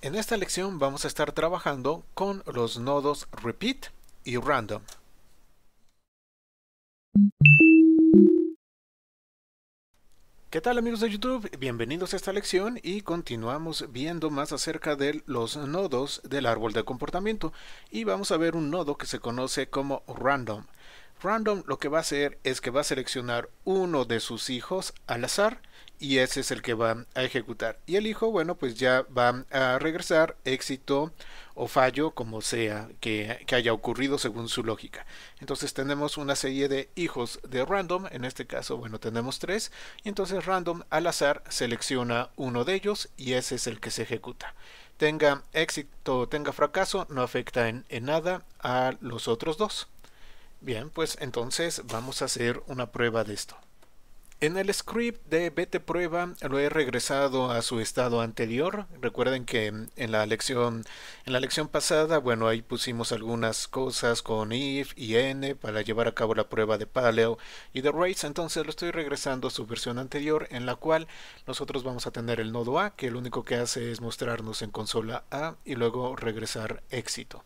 En esta lección vamos a estar trabajando con los nodos repeat y random. ¿Qué tal amigos de YouTube? Bienvenidos a esta lección y continuamos viendo más acerca de los nodos del árbol de comportamiento y vamos a ver un nodo que se conoce como random. Random lo que va a hacer es que va a seleccionar uno de sus hijos al azar y ese es el que va a ejecutar. Y el hijo, bueno, pues ya va a regresar éxito o fallo, como sea que, haya ocurrido según su lógica. Entonces tenemos una serie de hijos de random, en este caso, bueno, tenemos tres, y entonces random al azar selecciona uno de ellos y ese es el que se ejecuta. Tenga éxito o tenga fracaso, no afecta en nada a los otros dos. Bien, pues entonces vamos a hacer una prueba de esto. En el script de vete prueba lo he regresado a su estado anterior. Recuerden que en la lección en la lección pasada, bueno, ahí pusimos algunas cosas con if y n para llevar a cabo la prueba de paleo y de race, entonces lo estoy regresando a su versión anterior en la cual nosotros vamos a tener el nodo A, que lo único que hace es mostrarnos en consola A y luego regresar éxito.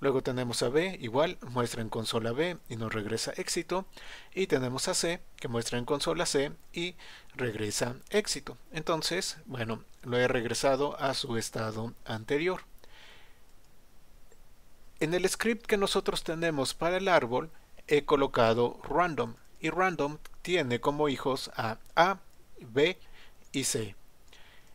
Luego tenemos a B, igual, muestra en consola B y nos regresa éxito. Y tenemos a C, que muestra en consola C y regresa éxito. Entonces, bueno, lo he regresado a su estado anterior. En el script que nosotros tenemos para el árbol, he colocado random. Y random tiene como hijos a A, B y C.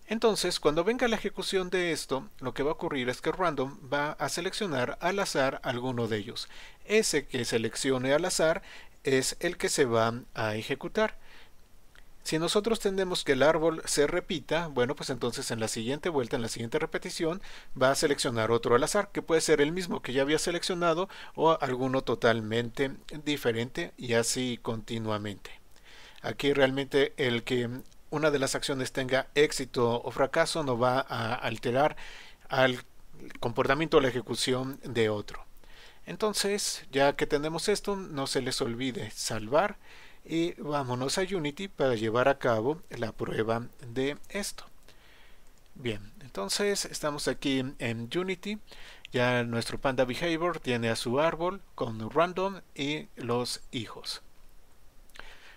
Entonces, cuando venga la ejecución de esto, lo que va a ocurrir es que random va a seleccionar al azar alguno de ellos. Ese que seleccione al azar es el que se va a ejecutar. Si nosotros tendemos que el árbol se repita, bueno, pues entonces en la siguiente vuelta, en la siguiente repetición, va a seleccionar otro al azar, que puede ser el mismo que ya había seleccionado o alguno totalmente diferente y así continuamente. Aquí realmente el que una de las acciones tenga éxito o fracaso no va a alterar al comportamiento o la ejecución de otro. Entonces, ya que tenemos esto, no se les olvide salvar y vámonos a Unity para llevar a cabo la prueba de esto. Bien, entonces estamos aquí en Unity. Ya nuestro panda behavior tiene a su árbol con random y los hijos.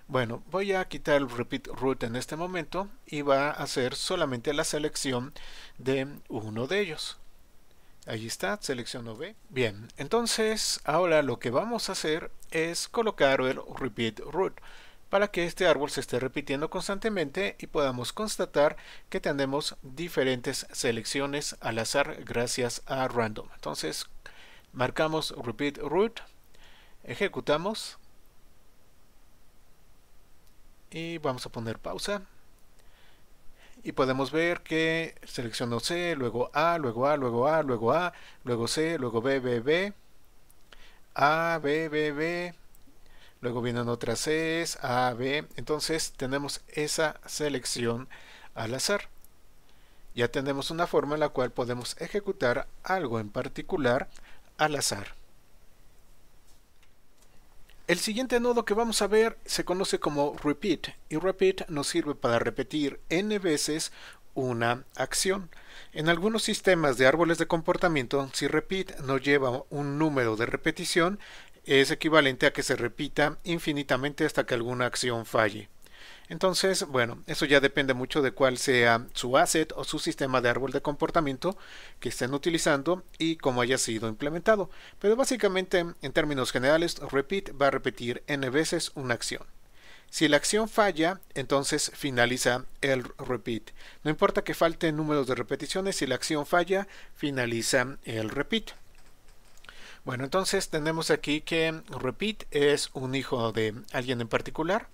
Bueno, voy a quitar el repeat root en este momento y va a hacer solamente la selección de uno de ellos. Ahí está, selecciono B. Bien, entonces ahora lo que vamos a hacer es colocar el repeat root para que este árbol se esté repitiendo constantemente y podamos constatar que tenemos diferentes selecciones al azar gracias a random. Entonces marcamos repeat root, ejecutamos y vamos a poner pausa y podemos ver que selecciono C, luego A, luego A, luego A, luego A, luego C, luego B, B, B, A, B, B, B, luego vienen otras Cs, A, B, entonces tenemos esa selección al azar. Ya tenemos una forma en la cual podemos ejecutar algo en particular al azar. El siguiente nodo que vamos a ver se conoce como repeat y repeat nos sirve para repetir n veces una acción. En algunos sistemas de árboles de comportamiento, si repeat nos lleva un número de repetición, es equivalente a que se repita infinitamente hasta que alguna acción falle. Entonces, bueno, eso ya depende mucho de cuál sea su asset o su sistema de árbol de comportamiento que estén utilizando y cómo haya sido implementado. Pero básicamente, en términos generales, repeat va a repetir n veces una acción. Si la acción falla, entonces finaliza el repeat. No importa que falten números de repeticiones, si la acción falla, finaliza el repeat. Bueno, entonces tenemos aquí que repeat es un hijo de alguien en particular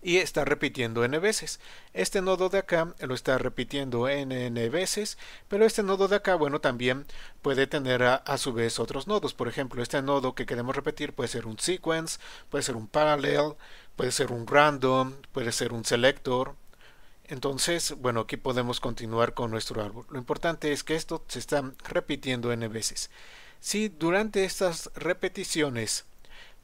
y está repitiendo n veces. Este nodo de acá lo está repitiendo n, n veces, pero este nodo de acá, bueno, también puede tener a, a, su vez otros nodos. Por ejemplo, este nodo que queremos repetir puede ser un sequence, puede ser un parallel, puede ser un random, puede ser un selector. Entonces, bueno, aquí podemos continuar con nuestro árbol. Lo importante es que esto se está repitiendo n veces. Si durante estas repeticiones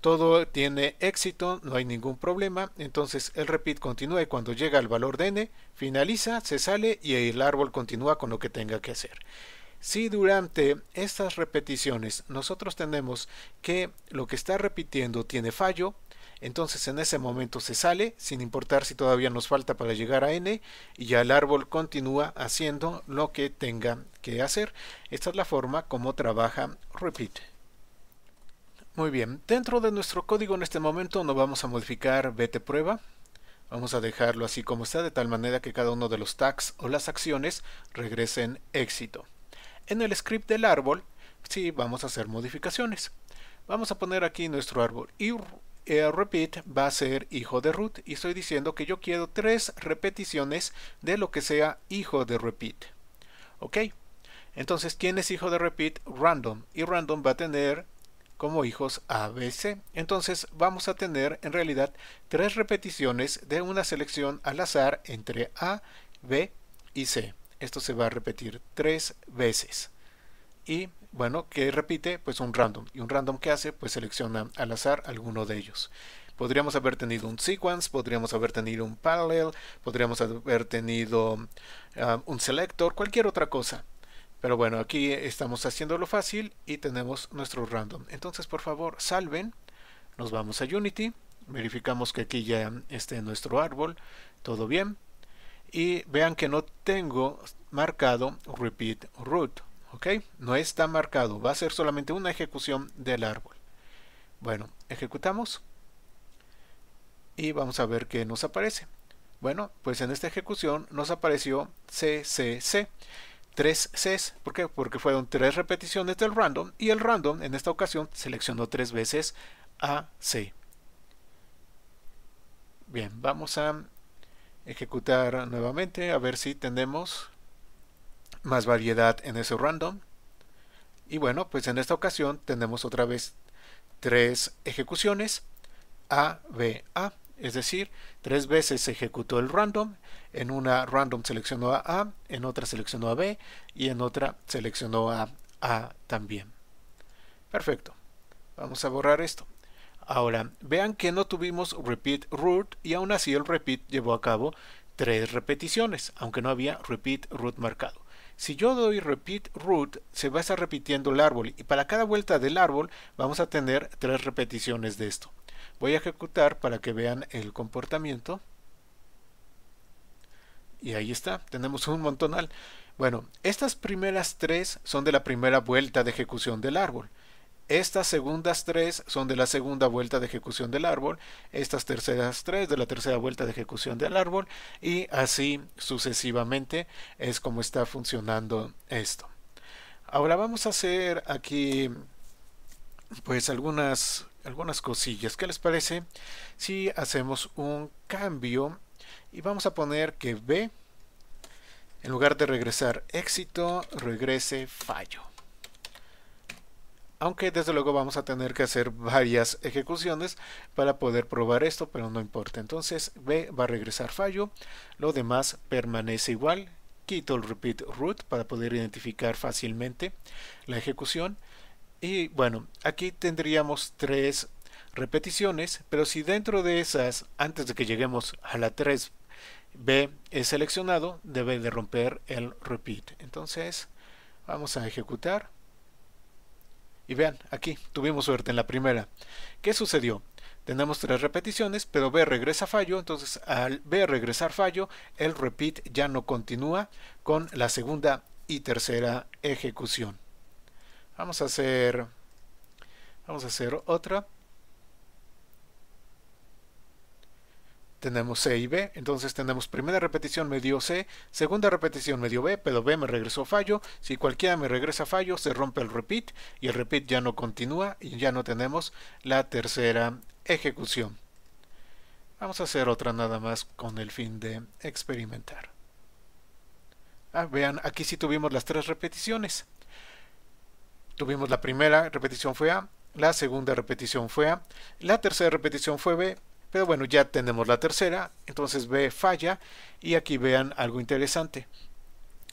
todo tiene éxito, no hay ningún problema, entonces el repeat continúa y cuando llega al valor de n, finaliza, se sale y el árbol continúa con lo que tenga que hacer. Si durante estas repeticiones nosotros tenemos que lo que está repitiendo tiene fallo, entonces en ese momento se sale, sin importar si todavía nos falta para llegar a n, y ya el árbol continúa haciendo lo que tenga que hacer. Esta es la forma como trabaja repeat. Muy bien, dentro de nuestro código en este momento no vamos a modificar vete prueba. Vamos a dejarlo así como está, de tal manera que cada uno de los tags o las acciones regresen éxito. En el script del árbol, sí vamos a hacer modificaciones. Vamos a poner aquí nuestro árbol y eh, repeat va a ser hijo de root y estoy diciendo que yo quiero tres repeticiones de lo que sea hijo de repeat. Ok, entonces ¿quién es hijo de repeat? Random y random va a tener como hijos ABC, entonces vamos a tener en realidad tres repeticiones de una selección al azar entre A, B y C. Esto se va a repetir tres veces. Y bueno, qué repite? Pues un random. ¿Y un random que hace? Pues selecciona al azar alguno de ellos. Podríamos haber tenido un sequence, podríamos haber tenido un parallel, podríamos haber tenido ah, un selector, cualquier otra cosa. Pero bueno, aquí estamos haciéndolo fácil y tenemos nuestro random. Entonces, por favor, salven. Nos vamos a Unity. Verificamos que aquí ya esté nuestro árbol. Todo bien. Y vean que no tengo marcado repeat root. ¿Ok? No está marcado. Va a ser solamente una ejecución del árbol. Bueno, ejecutamos. Y vamos a ver qué nos aparece. Bueno, pues en esta ejecución nos apareció CCC tres Cs. ¿Por qué? Porque fueron tres repeticiones del random y el random en esta ocasión seleccionó tres veces a C. Bien, vamos a ejecutar nuevamente a ver si tenemos más variedad en ese random. Y bueno, pues en esta ocasión tenemos otra vez tres ejecuciones A, B, A. Es decir, tres veces se ejecutó el random, en una random seleccionó a A, en otra seleccionó a B y en otra seleccionó a A también. Perfecto. Vamos a borrar esto. Ahora, vean que no tuvimos repeat root y aún así el repeat llevó a cabo tres repeticiones, aunque no había repeat root marcado. Si yo doy repeat root, se va a estar repitiendo el árbol y para cada vuelta del árbol vamos a tener tres repeticiones de esto. Voy a ejecutar para que vean el comportamiento. Y ahí está, tenemos un montonal. Bueno, estas primeras tres son de la primera vuelta de ejecución del árbol. Estas segundas tres son de la segunda vuelta de ejecución del árbol, estas terceras tres de la tercera vuelta de ejecución del árbol y así sucesivamente es como está funcionando esto. Ahora vamos a hacer aquí pues algunas algunas cosillas. ¿Qué les parece si hacemos un cambio y vamos a poner que B, en lugar de regresar éxito, regrese fallo? Aunque desde luego vamos a tener que hacer varias ejecuciones para poder probar esto, pero no importa. Entonces B va a regresar fallo, lo demás permanece igual. Quito el repeat root para poder identificar fácilmente la ejecución y bueno, aquí tendríamos tres repeticiones, pero si dentro de esas, antes de que lleguemos a la 3B, es seleccionado, debe de romper el repeat. Entonces, vamos a ejecutar. Y vean, aquí tuvimos suerte en la primera. ¿Qué sucedió? Tenemos tres repeticiones, pero B regresa fallo, entonces al B regresar fallo, el repeat ya no continúa con la segunda y tercera ejecución. Vamos a hacer vamos a hacer otra. Tenemos C y B, entonces tenemos primera repetición me dio C, segunda repetición me dio B, pero B me regresó fallo. Si cualquiera me regresa fallo, se rompe el repeat y el repeat ya no continúa y ya no tenemos la tercera ejecución. Vamos a hacer otra nada más con el fin de experimentar. Ah, vean, aquí sí tuvimos las tres repeticiones. Tuvimos la primera repetición fue A, la segunda repetición fue A, la tercera repetición fue B, pero bueno, ya tenemos la tercera, entonces B falla y aquí vean algo interesante.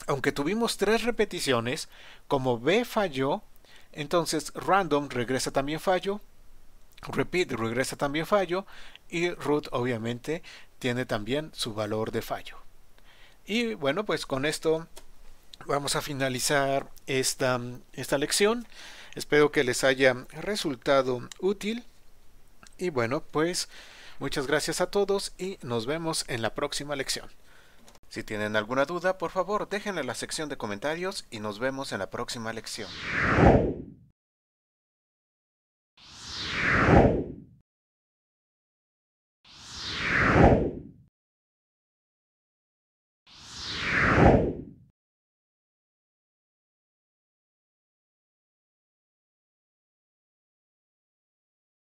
Aunque tuvimos tres repeticiones, como B falló, entonces random regresa también fallo, repeat regresa también fallo y root obviamente tiene también su valor de fallo. Y bueno, pues con esto vamos a finalizar esta, esta lección. Espero que les haya resultado útil. Y bueno, pues muchas gracias a todos y nos vemos en la próxima lección. Si tienen alguna duda, por favor déjenla en la sección de comentarios y nos vemos en la próxima lección.